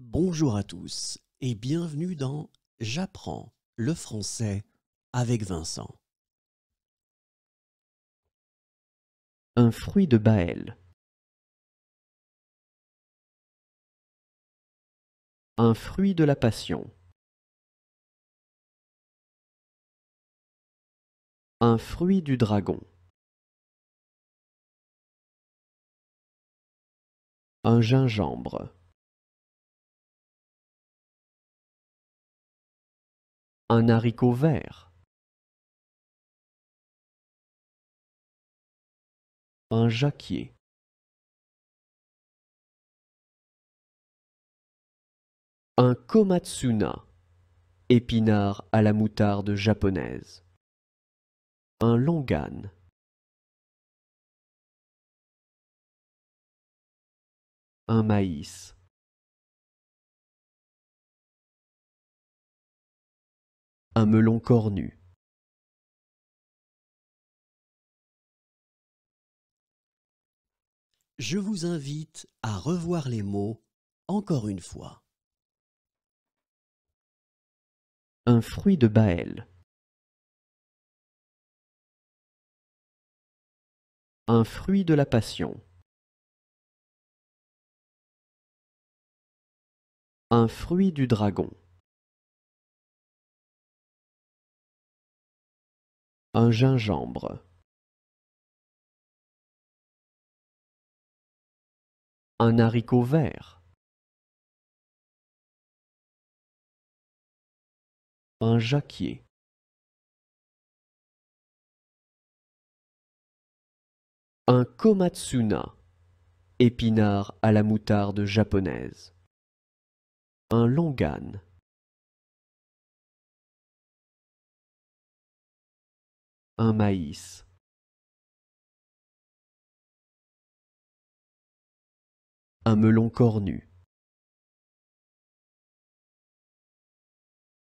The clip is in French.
Bonjour à tous et bienvenue dans J'apprends le français avec Vincent. Un fruit de Baël. Un fruit de la passion. Un fruit du dragon. Un gingembre. un haricot vert, un jacquier, un komatsuna, épinard à la moutarde japonaise, un longan, un maïs. un melon cornu Je vous invite à revoir les mots encore une fois. Un fruit de Baël. Un fruit de la passion. Un fruit du dragon. un gingembre un haricot vert un jacquier un komatsuna épinard à la moutarde japonaise un longan Un maïs Un melon cornu